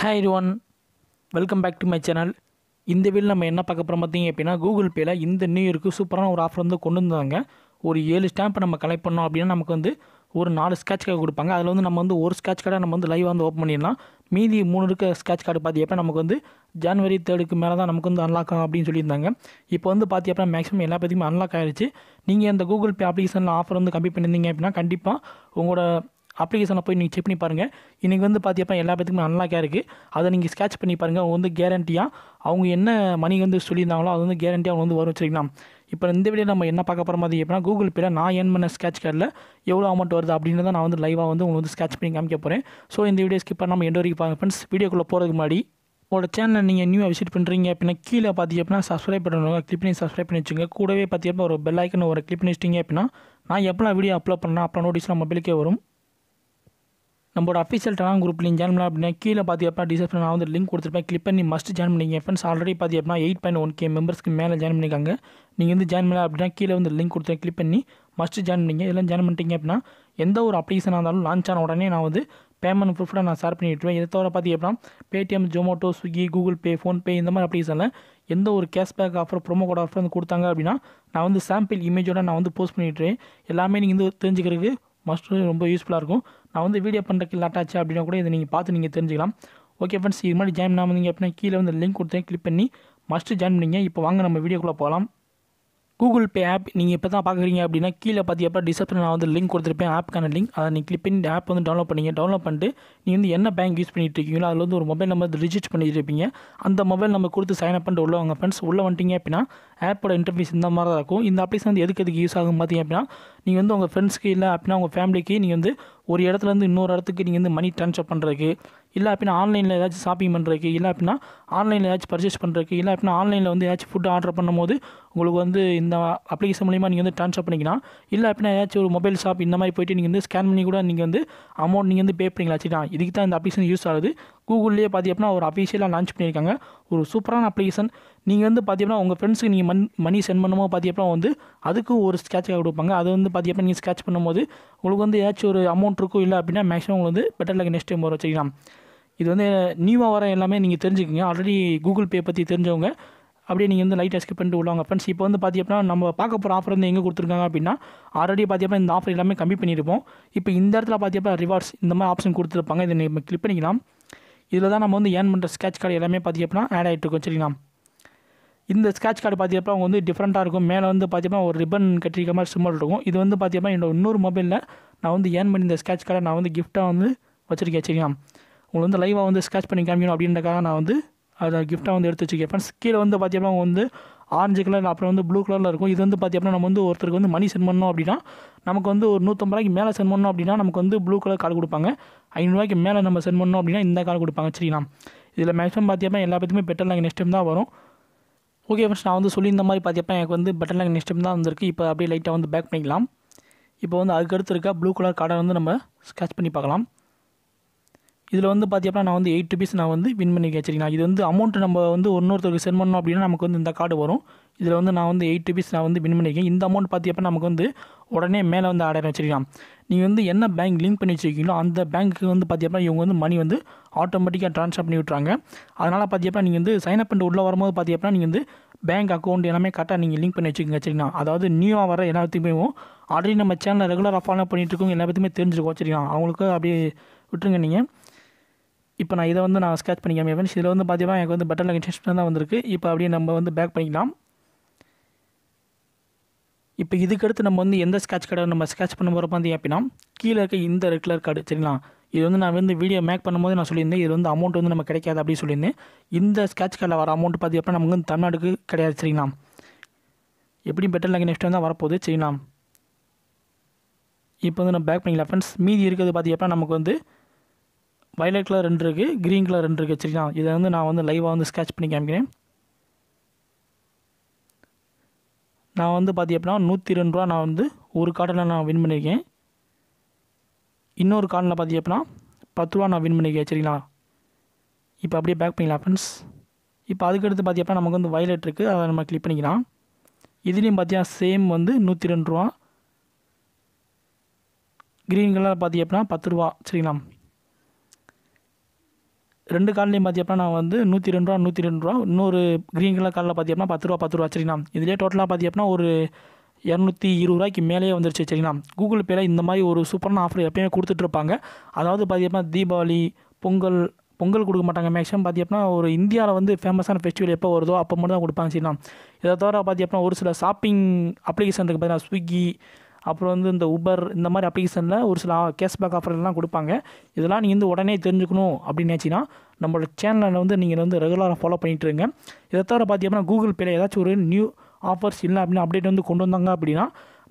hi one welcome back to my channel இந்த video நம்ம என்ன பார்க்க போகிறோம் பார்த்தீங்க அப்படின்னா கூகுள் பேயில் இந்த நியூ இயருக்கு சூப்பரான ஒரு ஆஃபர் வந்து கொண்டு வந்தாங்க ஒரு ஏழு ஸ்டாம்ப் நம்ம கலெக்ட் பண்ணோம் அப்படின்னா நமக்கு வந்து ஒரு நாலு ஸ்கேட்ச் கார்டு கொடுப்பாங்க அதில் வந்து நம்ம வந்து ஒரு ஸ்கேட்ச் கார்டை நம்ம வந்து லைவாக வந்து ஓப்பன் பண்ணிடலாம் மீதி மூணு இருக்க ஸ்கேட்ச் கார்டு பார்த்தீங்கன்னா நமக்கு வந்து ஜான்வரி தேர்டுக்கு மேலே தான் நமக்கு வந்து அன்லாக் ஆகும் அப்படின்னு சொல்லியிருந்தாங்க இப்போ வந்து அப்புறம் மேக்ஸிமம் எல்லா பேத்துக்குமே அன்லாக் ஆகிடுச்சு நீங்கள் அந்த கூகுள் பே அப்ளிகேஷனில் ஆஃபர் வந்து கம்மி பண்ணியிருந்தீங்க அப்படின்னா கண்டிப்பாக உங்களோட அப்ளிகேஷனை போய் நீங்கள் செக் பண்ணி பாருங்கள் இன்றைக்கி வந்து பார்த்தீங்கன்னா எல்லா பேத்துக்குமே அன்லாக்காக இருக்குது அதை நீங்கள் ஸ்கேட்ச் பண்ணி பாருங்கள் அவங்க வந்து கேரண்டியாக அவங்க என்ன மணி வந்து சொல்லியிருந்தாங்களோ அது வந்து கேரண்டியாக அவங்க வந்து வரும் வச்சுருக்கலாம் இப்போ இந்த வீடியோ நம்ம என்ன பார்க்க போகிற மாதிரி எப்படின்னா கூகுள் பேரில் நான் ஏன் பண்ண ஸ்கேட்ச் கார்டில் எவ்வளோ அமௌண்ட் வருது அப்படின்றத நான் வந்து லைவாக வந்து உங்களுக்கு வந்து ஸ்கேட்ச் பண்ணி காமிக்க போகிறேன் ஸோ இந்த வீடியோ ஸ்கிப் பண்ணாமல் எண்டு வரைக்கும் பாருங்கள் ஃப்ரெண்ட்ஸ் வீடியோக்குள்ளே போகிறதுக்கு முன்னாடி உங்களோட சேனலை நீங்கள் நியூ விசிட் பண்ணுறீங்க அப்படின்னா கீழே பார்த்தி அப்படின்னா சப்ஸ்கிரைப் பண்ணுவாங்க கிளிக் பண்ணி சப்ஸ்கிரைப் பண்ணி வச்சுங்க கூடவே பார்த்தி ஒரு பெல் ஐக்கன் ஒரு கிளிக் பண்ணி வச்சிட்டிங்க அப்படின்னா நான் எப்போலாம் வீடியோ அப்லோட் பண்ணால் அப்புறம் நோட்டீஸ்லாம் நம்ம மொபைலுக்கே வரும் நம்மளோட அஃபிஷியல் டெலாம் குரூப் நீங்கள் ஜாயின் பண்ணலாம் அப்படின்னா கீழே பார்த்து அப்படின்னா டிஸ்கிரிப்ஷன் நான் வந்து லிங்க் கொடுத்துருப்பேன் கிளிக் பண்ணி மஸ்ட் ஜாயின் பண்ணிங்க ஃப்ரெண்ட்ஸ் ஆல்ரெடி பார்த்து அப்படின்னா எயிட் பாயிண்ட் ஒன் கே மெம்பர்ஸ்க்கு மேலே ஜாயின் பண்ணிக்காங்க நீங்கள் வந்து ஜாயின் பண்ணலாம் அப்படின்னா கீழே வந்து லிங்க் கொடுத்துருக்கேன் கிளிக் பண்ணி மஸ்ட் ஜாயின் பண்ணிங்க இதெல்லாம் ஜாயின் பண்ணிட்டீங்க அப்படின்னா எந்த ஒரு அப்ளிகேஷனாக இருந்தாலும் லான்ச் ஆன உடனே நான் வந்து பேமெண்ட் ப்ரூஃபாக நான் ஷேர் பண்ணிவிட்டுருவேன் இதை தவிர பார்த்தி அப்படின்னா Paytm Zomato Swiggy Google Pay PhonePe இந்த மாதிரி அப்ளிகேஷனில் எந்த ஒரு cashback offer promo code offer வந்து கொடுத்தாங்க அப்படின்னா நான் வந்து சாம்பிள் இமேஜோட நான் வந்து போஸ்ட் பண்ணிவிட்டுருவேன் எல்லாமே நீங்கள் வந்து தெரிஞ்சுக்கிறதுக்கு மஸ்ட்டு ரொம்ப யூஸ்ஃபுல்லாக இருக்கும் நான் வந்து வீடியோ பண்ணுறதுக்கு லாட்டாச்சு அப்படின்னா கூட இதை நீங்கள் பார்த்து நீங்கள் தெரிஞ்சுக்கலாம் ஓகே ஃப்ரெண்ட்ஸ் இது மாதிரி ஜாயின் நான் வந்தீங்க அப்படின்னா கீழே வந்து லிங்க் கொடுத்தேன் கிளிக் பண்ணி மஸ்ட்டு ஜாயின் பண்ணிங்க இப்போ வாங்க நம்ம வீடியோக்குள்ளே போகலாம் கூகுள் பே ஆப் நீங்கள் இப்போ தான் பார்க்குறீங்க அப்படின்னா கீழே பார்த்தீங்கன்னா டிஸ்கிரிப்ஷன் நான் வந்து லிங்க் கொடுத்துருப்பேன் ஆப்க்கான லிங்க் அதை நீங்கள் கிளிக் பண்ணி ஆப் வந்து டவுன்லோட் பண்ணிங்க டவுன்லோட் பண்ணிட்டு நீங்கள் வந்து என்ன பேங்க் யூஸ் பண்ணிட்டு இருக்கீங்களோ அதில் வந்து ஒரு மொபைல் நம்பர் ரிஜிஸ்டர் பண்ணிட்டு இருப்பீங்க அந்த மொபைல் நம்பர் கொடுத்து சைன் அப் பண்ணிட்டு உள்ள வாங்க ஃப்ரெண்ட்ஸ் உள்ளே வந்துட்டீங்க அப்படின்னா ஆப்போட இன்டர்ஃபேஸ் இந்த மாதிரி தான் இருக்கும் இந்த அப்ளிகேஷன் வந்து எதுக்கு எதுக்கு யூஸ் ஆகும் பார்த்தீங்க அப்படின்னா நீங்கள் வந்து உங்கள் ஃப்ரெண்ட்ஸ்க்கு இல்லை அப்படின்னா உங்கள் ஃபேமிலிக்கு நீங்கள் வந்து ஒரு இடத்துலேருந்து இன்னொரு இடத்துக்கு நீங்கள் வந்து மணி ட்ரான்ஸ்ஃபர் பண்ணுறதுக்கு இல்லை அப்படின்னா ஆன்லைனில் ஏதாச்சும் ஷாப்பிங் பண்ணுறதுக்கு இல்லை அப்படின்னா ஆன்லைனில் ஏதாச்சும் பர்ச்சேஸ் பண்ணுறதுக்கு இல்லை அப்படின்னா ஆன்லைனில் வந்து ஏதாச்சும் ஃபுட் ஆர்டர் பண்ணும்போது உங்களுக்கு வந்து இந்த அப்ளிகேஷன் மூலிமா நீங்கள் வந்து ட்ரான்ஸ்ஃபர் பண்ணிக்கலாம் இல்லை அப்படின்னா ஏதாச்சும் ஒரு மொபைல் ஷாப் இந்த மாதிரி போய்ட்டு நீங்கள் வந்து ஸ்கேன் பண்ணி கூட நீங்கள் வந்து அமௌண்ட் நீங்கள் வந்து பே பண்ணிக்கலாம் சரிங்களா இதுக்கு தான் இந்த அப்ளிகேஷன் யூஸ் ஆகுது கூகுள்லேயே பார்த்தி அப்படின்னா ஒரு அஃபீஷியலாக லான்ச் பண்ணியிருக்காங்க ஒரு சூப்பரான அப்ளிகேஷன் நீங்கள் வந்து பார்த்தீங்கன்னா உங்கள் ஃப்ரெண்ட்ஸுக்கு நீங்கள் மண் மணி சென்ட் பண்ணும்போது பார்த்தீங்கன்னா வந்து அதுக்கு ஒரு ஸ்கேட்ச் கொடுப்பாங்க அது வந்து பார்த்தீங்கன்னா நீங்கள் ஸ்கேட்ச் பண்ணும்போது உங்களுக்கு வந்து ஏதாச்சும் ஒரு அமௌண்ட் இருக்கும் இல்லை அப்படின்னா மேக்ஸிமம் உங்களுக்கு வந்து பெட்டர் லக் நெக்ஸ்ட் டைம் வர வச்சுக்கலாம் இது வந்து நியூவாக வர எல்லாமே நீங்கள் தெரிஞ்சுக்கோங்க ஆல்ரெடி கூகுள் பே பற்றி தெரிஞ்சவங்க அப்படியே நீங்கள் வந்து லைட்டாக ஸ்கிப் பண்ணிட்டு உள்ளவங்க ஃப்ரெண்ட்ஸ் இப்போ வந்து பார்த்தீங்கன்னா நம்ம பார்க்க போகிற ஆஃபர் வந்து எங்கே கொடுத்துருக்காங்க அப்படின்னா ஆல்ரெடி பார்த்தீங்கன்னா இந்த ஆஃபர் எல்லாமே கம்மி பண்ணியிருப்போம் இப்போ இந்த இடத்துல பார்த்தீங்கன்னா ரிவார்ட்ஸ் இந்த மாதிரி ஆப்ஷன் கொடுத்துருப்பாங்க இதை நம்ம கிளிக் பண்ணிக்கலாம் இதில் தான் நம்ம வந்து ஏர்ன் பண்ணுற ஸ்கேட்ச் கார்டு எல்லாமே பார்த்தீங்கன்னா ஆட் ஆகிட்டு இருக்கோம் சரிங்களா இந்த ஸ்கேட்ச் கார்டு பார்த்தீங்கன்னா அவங்க வந்து டிஃப்ரெண்ட்டாக இருக்கும் மேலே வந்து பார்த்தீங்கன்னா ஒரு ரிப்பன் கட்டிருக்க மாதிரி சிம்பிள் இருக்கும் இது வந்து பார்த்தீங்கன்னா என்னோட இன்னொரு மொபைலில் நான் வந்து ஏன் பண்ணி இந்த ஸ்கேட்ச் கார்டை நான் வந்து கிஃப்ட்டாக வந்து வச்சுருக்கேன் சரியா உங்களை வந்து லைவாக வந்து ஸ்கேட்ச் பண்ணி காமிக்கணும் அப்படின்றக்காக நான் வந்து அதை கிஃப்ட்டாக வந்து எடுத்து வச்சுருக்கேன் ஃப்ரெண்ட்ஸ் கீழே வந்து பார்த்தீங்கன்னா அவங்க வந்து ஆரஞ்சு கலர் அப்புறம் வந்து ப்ளூ கலரில் இருக்கும் இது வந்து பார்த்தீங்கன்னா நம்ம வந்து ஒருத்தருக்கு வந்து மணி சென்ட் பண்ணணும் அப்படின்னா நமக்கு வந்து ஒரு நூற்றம்பது ரூபாய்க்கு மேலே சென்ட் பண்ணணும் அப்படின்னா நமக்கு வந்து ப்ளூ கலர் கார்டு கொடுப்பாங்க ஐநூறுரூவாய்க்கு மேலே நம்ம சென்ட் பண்ணணும் அப்படின்னா இந்த கார்டு கொடுப்பாங்க சரிங்களா இதில் மேக்ஸிமம் பார்த்தீங்கன்னா எல்லாத்துக்குமே பெட்டர் நாங்கள் நெக்ஸ்ட் டைம் தான் வரும் ஓகே ஃப்ரெண்ட்ஸ் நான் வந்து சொல்லியிருந்த மாதிரி பார்த்தப்ப எனக்கு வந்து பட்டன் லைன் நெக்ஸ்ட் தான் வந்திருக்கு இப்போ அப்படியே லைட்டாக வந்து பேக் பண்ணிக்கலாம் இப்போ வந்து அதுக்கடுத்து இருக்க ப்ளூ கலர் கார்டை வந்து நம்ம ஸ்கேட்ச் பண்ணி பார்க்கலாம் இதில் வந்து பார்த்தீங்கன்னா நான் வந்து எயிட் ருபீஸ் நான் வந்து வின் பண்ணி வச்சிருக்கேன் இது வந்து அமௌண்ட் நம்ம வந்து இன்னொருத்தருக்கு சென்ட் பண்ணோம் அப்படின்னா நமக்கு வந்து இந்த கார்டு வரும் இதில் வந்து நான் வந்து எயிட் ருபீஸ் நான் வந்து வின் பண்ணியிருக்கேன் இந்த அமௌண்ட் பார்த்தீங்கன்னா நமக்கு வந்து உடனே மேலே வந்து ஆடாயிரம் வச்சிருக்கலாம் நீங்கள் வந்து என்ன பேங்க் லிங்க் பண்ணி வச்சுருக்கீங்களோ அந்த பேங்க்கு வந்து பார்த்தீங்கன்னா இவங்க வந்து மணி வந்து ஆட்டோமேட்டிக்காக ட்ரான்ஸ்ஃபர் பண்ணி விட்றாங்க அதனால் பார்த்தீங்கன்னா நீங்கள் வந்து அப் பண்ணி உள்ளே வரும்போது பார்த்தீங்கன்னா நீங்கள் வந்து பேங்க் அக்கௌண்ட் எல்லாமே கரெக்டாக நீங்கள் லிங்க் பண்ணி வச்சுக்கோங்க சரிங்களா அதாவது நியூவாக வர எல்லாத்துக்குமே ஆல்ரெடி நம்ம சேனலில் ரெகுலராக ஃபாலோ பண்ணிகிட்டு இருக்கோம் எல்லாத்துக்குமே தெரிஞ்சுருக்கோம் வச்சுருக்கலாம் அவங்களுக்கு அப்படியே விட்டுருங்க நீங்கள் இப்போ நான் இதை வந்து நான் ஸ்கேட்ச் பண்ணிக்காமல் ஃப்ரெண்ட்ஸ் இதில் வந்து பார்த்தீங்கன்னா எனக்கு வந்து பட்டன் லெகன் தான் வந்திருக்கு இப்போ அப்படியே நம்ம வந்து பேக் பண்ணிக்கலாம் இப்போ இதுக்கடுத்து நம்ம வந்து எந்த ஸ்கேட்ச் கார்டை நம்ம ஸ்கேட்ச் பண்ண போகிறப்ப வந்து அப்படின்னா கீழே இருக்க இந்த ரெட் கலர் கார்டு சரிங்களா இது வந்து நான் வந்து வீடியோ மேக் பண்ணும்போது நான் சொல்லியிருந்தேன் இது வந்து அமௌண்ட் வந்து நம்ம கிடைக்காது அப்படின்னு சொல்லியிருந்தேன் இந்த ஸ்கேட்ச் கார்டில் வர அமௌண்ட் பார்த்தி நமக்கு வந்து தமிழ்நாடுக்கு கிடையாது சரிங்களா எப்படியும் பெட்டர் லங்கி நெக்ஸ்ட் தான் வரப்போகுது சரிங்களா இப்போ வந்து நம்ம பேக் பண்ணிக்கலாம் ஃப்ரெண்ட்ஸ் மீதி இருக்கிறது பார்த்தி அப்படின்னா நமக்கு வந்து வயலட் கலர் ரெண்டு இருக்குது க்ரீன் கலர் ரெண்டு இருக்குது சரிங்களா இதை வந்து நான் வந்து லைவாக வந்து ஸ்கேட்ச் பண்ணி காமிக்கிறேன் நான் வந்து பார்த்தி அப்படின்னா நூற்றி ரெண்டு ரூபா நான் வந்து ஒரு கார்டில் நான் வின் பண்ணியிருக்கேன் இன்னொரு கார்டில் பார்த்தி அப்படின்னா பத்து ரூபா நான் வின் பண்ணியிருக்கேன் சரிங்களா இப்போ அப்படியே பேக் பண்ணிக்கலாம் ஃப்ரெண்ட்ஸ் இப்போ அதுக்கடுத்து பார்த்தி அப்படின்னா நமக்கு வந்து வயலட் இருக்குது அதை நம்ம கிளிக் பண்ணிக்கலாம் இதுலேயும் பார்த்தியா சேம் வந்து நூற்றி ரெண்டு ரூபா க்ரீன் கலர் பார்த்தி அப்படின்னா பத்து ரூபா சரிங்களா ரெண்டு கால்லையும் பார்த்தி அப்படின்னா நான் வந்து நூற்றி ரெண்டு ரூபா நூற்றி ரெண்டு ரூபா இன்னொரு க்ரீன் கலர் காலில் பார்த்தி அப்படின்னா பத்து ரூபா பத்து ரூபா சரிங்கண்ணா இதிலே டோட்டலாக பார்த்தி அப்படின்னா ஒரு இரநூத்தி இருபது ரூபாய்க்கு மேலேயே வந்துருச்சு சரிங்களா கூகுள் பேயில் இந்த மாதிரி ஒரு சூப்பரான ஆஃபர் எப்பயுமே கொடுத்துட்ருப்பாங்க அதாவது அப்படின்னா தீபாவளி பொங்கல் பொங்கல் கொடுக்க மாட்டாங்க மேக்ஸிமம் அப்படின்னா ஒரு இந்தியாவில் வந்து ஃபேமஸான ஃபெஸ்டிவல் எப்போ வருதோ அப்போ மட்டும் தான் கொடுப்பாங்க சரிங்களா இதை தவிர பார்த்தி அப்படின்னா ஒரு சில ஷாப்பிங் அப்ளிகேஷன் இருக்குது பார்த்தீங்கன்னா ஸ்விக்கி அப்புறம் வந்து இந்த உபர் இந்த மாதிரி அப்ளிகேஷனில் ஒரு சில கேஷ்பேக் ஆஃபர்லாம் கொடுப்பாங்க இதெல்லாம் நீங்கள் வந்து உடனே தெரிஞ்சுக்கணும் அப்படின்னு அப்படின்னாச்சுன்னா நம்மளோட சேனலில் வந்து நீங்கள் வந்து ரெகுலராக ஃபாலோ பண்ணிகிட்டு இருங்க இதை தவிர பார்த்தீங்கன்னா கூகுள் பேல ஏதாச்சும் ஒரு நியூ ஆஃபர்ஸ் இல்லை அப்படின்னு அப்டேட் வந்து கொண்டு வந்தாங்க அப்படின்னா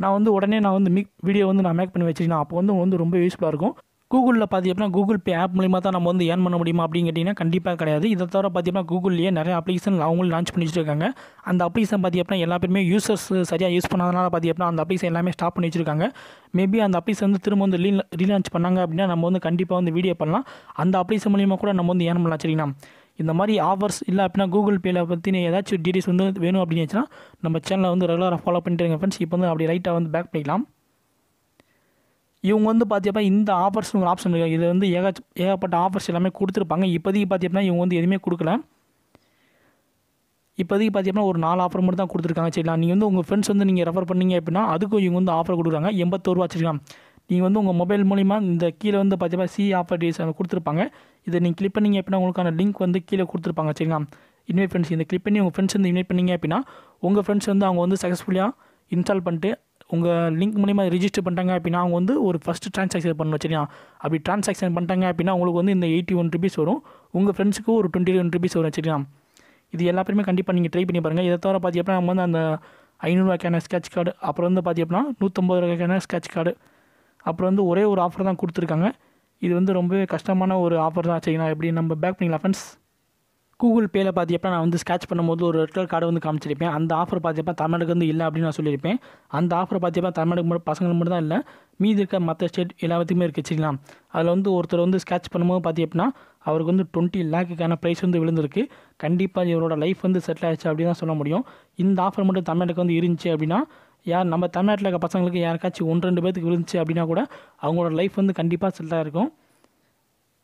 நான் வந்து உடனே நான் வந்து மிக் வீடியோ வந்து நான் மேக் பண்ணி வச்சுருக்கேன் அப்போ வந்து வந்து ரொம்ப யூஸ்ஃபுல்லாக இருக்கும் கூகுளில் அப்படின்னா கூகுள் பே ஆப் மூலிமா தான் நம்ம வந்து ஏர்ன் பண்ண முடியுமா அப்படின்னு கேட்டிங்கன்னா கண்டிப்பாக கிடையாது இதை தவிர பார்த்தீங்கன்னா கூகுள்லேயே நிறைய அப்ளிகேஷன் அவங்களும் லான்ச் பண்ணி வச்சுருக்காங்க அந்த அப்ளிகேஷன் அப்படின்னா எல்லா பேருமே யூசர்ஸ் சரியாக யூஸ் பண்ணாதனால பார்த்தீங்கன்னா அந்த அப்ளிகேஷன் எல்லாமே ஸ்டாப் பண்ணி மேபி அந்த அப்ளிகேஷன் வந்து திரும்ப வந்து ரீ ரீலான்ச் பண்ணாங்க அப்படின்னா நம்ம வந்து கண்டிப்பாக வந்து வீடியோ பண்ணலாம் அந்த அப்ளிகேஷன் மூலியமாக கூட நம்ம வந்து ஏர்ன் பண்ணலாம் சரிங்களா இந்த மாதிரி ஆஃபர்ஸ் இல்லை அப்படின்னா கூகுள் பேயில் பற்றின ஏதாச்சும் டீட்டெயில்ஸ் வந்து வேணும் அப்படின்னு நம்ம சேனலை வந்து ரெகுலராக ஃபாலோ பண்ணிட்டு இருக்கேன் ஃப்ரெண்ட்ஸ் இப்போ வந்து அப்படி ரைட்டாக வந்து பேக் பண்ணிக்கலாம் இவங்க வந்து பார்த்தீங்கன்னா இந்த ஆஃபர்ஸ்னு ஒரு ஆப்ஷன் இருக்குது இது வந்து ஏக ஏகப்பட்ட ஆஃபர்ஸ் எல்லாமே கொடுத்துருப்பாங்க இப்போதைக்கு பார்த்தீங்கன்னா இவங்க வந்து எதுவுமே கொடுக்கல இப்போதைக்கு பார்த்தீங்கன்னா ஒரு நாலு ஆஃபர் மட்டும் தான் கொடுத்துருக்காங்க சரிங்களா நீங்கள் வந்து உங்கள் ஃப்ரெண்ட்ஸ் வந்து நீங்கள் ரெஃபர் பண்ணீங்க அப்படின்னா அதுக்கும் இவங்க வந்து ஆஃபர் கொடுக்குறாங்க எண்பத்தோருவா வச்சுருக்காங்க நீங்கள் வந்து உங்கள் மொபைல் மூலிமா இந்த கீழே வந்து பார்த்தீங்கன்னா சி ஆஃபர் டீஸ் கொடுத்துருப்பாங்க இதை நீங்கள் கிளிக் பண்ணிங்க அப்படின்னா உங்களுக்கான லிங்க் வந்து கீழே கொடுத்துருப்பாங்க சரிங்களா இன்வைட் ஃப்ரெண்ட்ஸ் இந்த கிளிக் பண்ணி உங்கள் ஃப்ரெண்ட்ஸ் வந்து இன்வைட் பண்ணிங்க அப்படின்னா உங்கள் ஃப்ரெண்ட்ஸ் வந்து அவங்க வந்து சக்ஸஸ்ஃபுல்லாக இன்ஸ்டால் பண்ணிட்டு உங்கள் லிங்க் மூலிமா ரிஜிஸ்டர் பண்ணிட்டாங்க அப்படின்னா அவங்க வந்து ஒரு ஃபஸ்ட்டு ட்ரான்சாக்ஷன் பண்ணணும் சரியா அப்படி ட்ரான்சாக்ஷன் பண்ணிட்டாங்க அப்படின்னா உங்களுக்கு வந்து இந்த எயிட்டி ஒன் ருபீஸ் வரும் உங்கள் ஃப்ரெண்ட்ஸுக்கு ஒரு டுவெண்ட்டி ஒன் ருபீஸ் வரும் சரியா இது எல்லாத்தையுமே கண்டிப்பாக நீங்கள் ட்ரை பண்ணி பாருங்கள் இதை தவிர பார்த்தீங்கன்னா நம்ம வந்து அந்த ஐநூறுரூவாய்க்கான ஸ்கெட்ச் கார்டு அப்புறம் வந்து அப்படின்னா நூற்றம்பது ரூபாய்க்கான ஸ்கெட்ச் கார்டு அப்புறம் வந்து ஒரே ஒரு ஆஃபர் தான் கொடுத்துருக்காங்க இது வந்து ரொம்பவே கஷ்டமான ஒரு ஆஃபர் தான் சரிங்களா எப்படி நம்ம பேக் பண்ணிக்கலாம் ஃப்ரெண்ட்ஸ் கூகுள் பேயில் பார்த்தீங்கன்னா நான் வந்து ஸ்கேட்ச் பண்ணும்போது ஒரு ரெட் கலர் கார்டு வந்து காமிச்சிருப்பேன் அந்த ஆஃபர் பார்த்தீங்கன்னா தமிழ்நாடுக்கு வந்து இல்லை அப்படின்னு நான் சொல்லியிருப்பேன் அந்த ஆஃபர் பார்த்தீங்கன்னா தமிழ்நாடு மட்டும் பசங்களுக்கு மட்டும் தான் இல்லை மீதி இருக்க மற்ற ஸ்டேட் எல்லாத்துக்குமே இருக்குது சரிங்களா அதில் வந்து ஒருத்தர் வந்து ஸ்கேட்ச் பண்ணும்போது பார்த்தீங்கன்னா அவருக்கு வந்து டுவெண்ட்டி லேக்குக்கான ப்ரைஸ் வந்து விழுந்திருக்கு கண்டிப்பாக இவரோட லைஃப் வந்து செட்டில் ஆயிடுச்சு அப்படின்னு தான் சொல்ல முடியும் இந்த ஆஃபர் மட்டும் தமிழ்நாடுக்கு வந்து இருந்துச்சு அப்படின்னா யார் நம்ம தமிழ்நாட்டில் இருக்க பசங்களுக்கு யாருக்காச்சும் ஒன்று ரெண்டு பேருக்கு விழுந்துச்சு அப்படின்னா கூட அவங்களோட லைஃப் வந்து கண்டிப்பாக செட்டாக இருக்கும்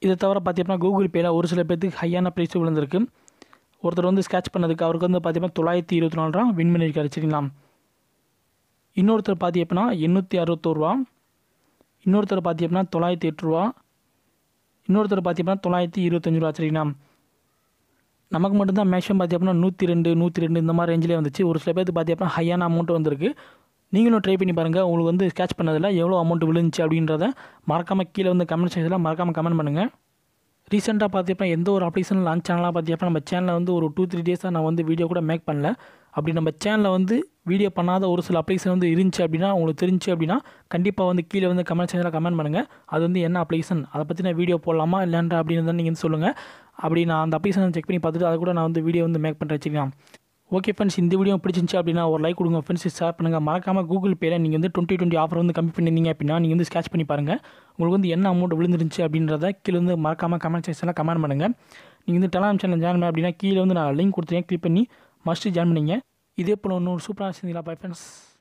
இதை தவிர அப்படின்னா கூகுள் பேயில் ஒரு சில பேர்த்துக்கு ஹையான ப்ரைஸ் விழுந்திருக்கு ஒருத்தர் வந்து ஸ்கேட்ச் பண்ணதுக்கு அவருக்கு வந்து அப்படின்னா தொள்ளாயிரத்தி இருபத்தி நாலு ரூபா வின் பண்ணியிருக்காரு சரிங்களா இன்னொருத்தர் பார்த்தி அப்படின்னா எண்ணூற்றி அறுபத்தோருவா இன்னொருத்தர் பார்த்தி அப்படின்னா தொள்ளாயிரத்தி எட்டு ரூபா இன்னொருத்தர் பார்த்தி அப்படின்னா தொள்ளாயிரத்தி இருபத்தஞ்சி ரூபா சரிங்களா நமக்கு மட்டும்தான் மேக்ஸிமம் பார்த்தி அப்படின்னா நூற்றி ரெண்டு நூற்றி ரெண்டு இந்த மாதிரி ரேஞ்சிலே வந்துச்சு ஒரு சில பேர்த்து பார்த்தி அப்படின்னா ஹையான அமௌண்ட் வந்திருக்கு நீங்களும் ட்ரை பண்ணி பாருங்கள் உங்களுக்கு வந்து ஸ்கேச் பண்ணதில் எவ்வளோ அமௌண்ட் விழுந்துச்சு அப்படின்றத மறக்காமல் கீழே வந்து கமெண்ட் செக்ஷனில் மறக்காமல் கமெண்ட் பண்ணுங்கள் ரீசெண்டாக பார்த்தப்போ எந்த ஒரு அப்ளிகேஷன் லான்ச் சேனலாக பார்த்தப்போ நம்ம சேனலில் வந்து ஒரு டூ த்ரீ டேஸாக நான் வந்து வீடியோ கூட மேக் பண்ணல அப்படி நம்ம சேனலில் வந்து வீடியோ பண்ணாத ஒரு சில அப்ளிகேஷன் வந்து இருந்துச்சு அப்படின்னா உங்களுக்கு தெரிஞ்சு அப்படின்னா கண்டிப்பாக வந்து கீழே வந்து கமெண்ட் செக்ஷனில் கமெண்ட் பண்ணுங்கள் அது வந்து என்ன அப்ளிகேஷன் அதை பற்றி நான் வீடியோ போடலாமா இல்லைன்ற அப்படின்னு தான் நீங்கள் வந்து சொல்லுங்கள் அப்படி நான் அந்த அப்ளிகேஷன் செக் பண்ணி பார்த்துட்டு அதை கூட நான் வந்து வீடியோ வந்து மேக் பண்ணுற வச்சுக்கலாம் ஓகே ஃப்ரெண்ட்ஸ் இந்த வீடியோ பிடிச்சிருந்துச்சு அப்படின்னா ஒரு லைக் கொடுங்க ஃப்ரெண்ட்ஸ் ஷேர் பண்ணுங்கள் மறக்காமல் கூகுள் பேயில் நீங்கள் வந்து டுவெண்ட்டி டுவெண்ட்டி ஆஃபர் வந்து கம்மி பண்ணியிருந்தீங்க அப்படின்னா நீங்கள் வந்து ஸ்கேச் பண்ணி பாருங்கள் உங்களுக்கு வந்து என்ன அமௌண்ட் விழுந்துருந்துச்சு அப்படின்றத கீழே வந்து மறக்காமல் கமெண்ட் செக்ஷனில் கமெண்ட் பண்ணுங்கள் நீங்கள் வந்து டெலாம் சேனல் ஜாயின் பண்ண அப்படின்னா கீழே வந்து நான் லிங்க் கொடுத்துருக்கேன் கிளிக் பண்ணி மஸ்ட்டு ஜாயின் பண்ணிங்க இதே போல் இன்னொரு சூப்பராக செஞ்சீங்களா பை ஃப்ரெண்ட்ஸ்